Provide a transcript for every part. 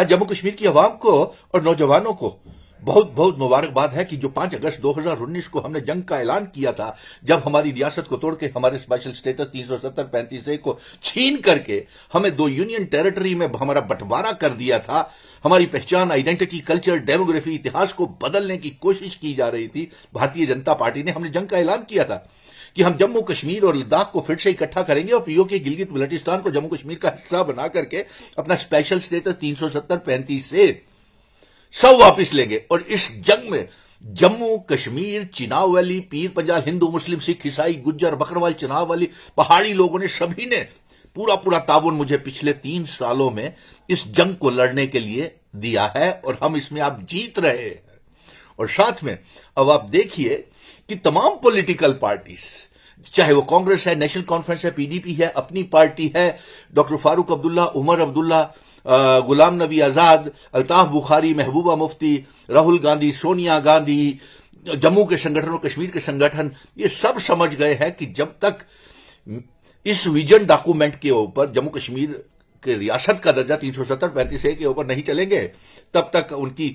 आज जम्मू कश्मीर की आवाम को और नौजवानों को बहुत बहुत मुबारकबाद है कि जो 5 अगस्त 2019 को हमने जंग का ऐलान किया था जब हमारी रियासत को तोड़ के हमारे स्पेशल स्टेटस 370 35 ए को छीन करके हमें दो यूनियन टेरिटरी में हमारा बंटवारा कर दिया था हमारी पहचान आइडेंटिटी कल्चर डेमोग्राफी इतिहास को बदलने की कोशिश की जा रही थी भारतीय जनता पार्टी ने हमने जंग का ऐलान किया था कि हम जम्मू कश्मीर और लद्दाख को फिर से इकट्ठा करेंगे और पीओ के गिलगित बल्टिस्तान को जम्मू कश्मीर का हिस्सा बना करके अपना स्पेशल स्टेटस तीन सौ सत्तर पैंतीस से सब वापस लेंगे और इस जंग में जम्मू कश्मीर चिनाव वैली पीर पंजाल हिंदू मुस्लिम सिख ईसाई गुज्जर बकरवाल चिनाव वाली पहाड़ी लोगों ने सभी ने पूरा पूरा ताबुन मुझे पिछले तीन सालों में इस जंग को लड़ने के लिए दिया है और हम इसमें आप जीत रहे हैं और साथ में अब आप देखिए कि तमाम पॉलिटिकल पार्टीज चाहे वो कांग्रेस है नेशनल कॉन्फ्रेंस है पीडीपी है अपनी पार्टी है डॉक्टर फारूक अब्दुल्ला उमर अब्दुल्ला गुलाम नबी आज़ाद अल्ताफ़ बुखारी महबूबा मुफ्ती राहुल गांधी सोनिया गांधी जम्मू के संगठन और कश्मीर के संगठन ये सब समझ गए हैं कि जब तक इस विजन डॉक्यूमेंट के ऊपर जम्मू कश्मीर के रियासत का दर्जा तीन सौ सत्तर पैंतीस ए के ऊपर नहीं चलेंगे तब तक उनकी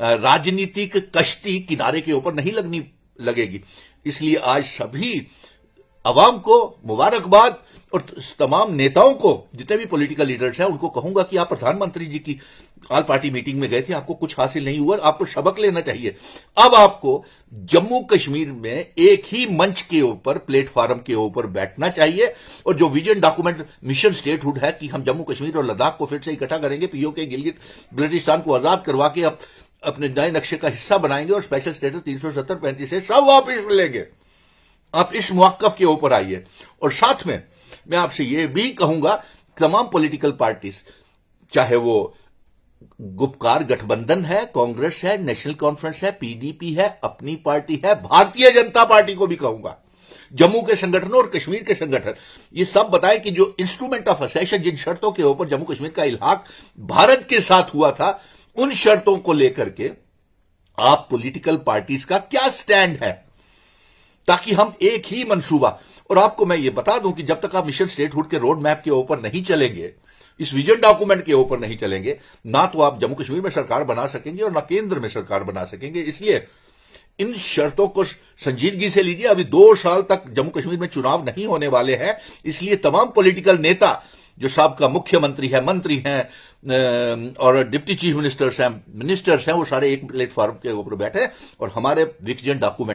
राजनीतिक कश्ती किनारे के ऊपर नहीं लगनी लगेगी इसलिए आज सभी अवाम को मुबारकबाद और तमाम नेताओं को जितने भी पॉलिटिकल लीडर्स हैं उनको कहूंगा कि आप प्रधानमंत्री जी की ऑल पार्टी मीटिंग में गए थे आपको कुछ हासिल नहीं हुआ आपको सबक लेना चाहिए अब आपको जम्मू कश्मीर में एक ही मंच के ऊपर प्लेटफॉर्म के ऊपर बैठना चाहिए और जो विजन डॉक्यूमेंट मिशन स्टेटहुड है कि हम जम्मू कश्मीर और लद्दाख को फिर से इकट्ठा करेंगे पीओ के गिलगित बल्टिस्तान को आजाद करवा के अब अपने नए नक्शे का हिस्सा बनाएंगे और स्पेशल स्टेटस तीन सौ सत्तर पैंतीस से सब वापिस लेंगे आप इस मुआकफ के ऊपर आइए और साथ में मैं आपसे यह भी कहूंगा तमाम पॉलिटिकल पार्टीज चाहे वो गुपकार गठबंधन है कांग्रेस है नेशनल कॉन्फ्रेंस है पीडीपी है अपनी पार्टी है भारतीय जनता पार्टी को भी कहूंगा जम्मू के संगठनों और कश्मीर के संगठन ये सब बताएं कि जो इंस्ट्रूमेंट ऑफ असेशन जिन शर्तों के ऊपर जम्मू कश्मीर का इलाहाक भारत के साथ हुआ था उन शर्तों को लेकर के आप पॉलिटिकल पार्टीज का क्या स्टैंड है ताकि हम एक ही मंसूबा और आपको मैं ये बता दूं कि जब तक आप मिशन स्टेटहुड के रोड मैप के ऊपर नहीं चलेंगे इस विजन डॉक्यूमेंट के ऊपर नहीं चलेंगे ना तो आप जम्मू कश्मीर में सरकार बना सकेंगे और ना केंद्र में सरकार बना सकेंगे इसलिए इन शर्तों को संजीदगी से लीजिए अभी दो साल तक जम्मू कश्मीर में चुनाव नहीं होने वाले हैं इसलिए तमाम पॉलिटिकल नेता जो सबका मुख्यमंत्री है मंत्री हैं और डिप्टी चीफ मिनिस्टर्स हैं मिनिस्टर्स हैं वो सारे एक प्लेटफॉर्म के ऊपर बैठे और हमारे विजन डॉक्यूमेंट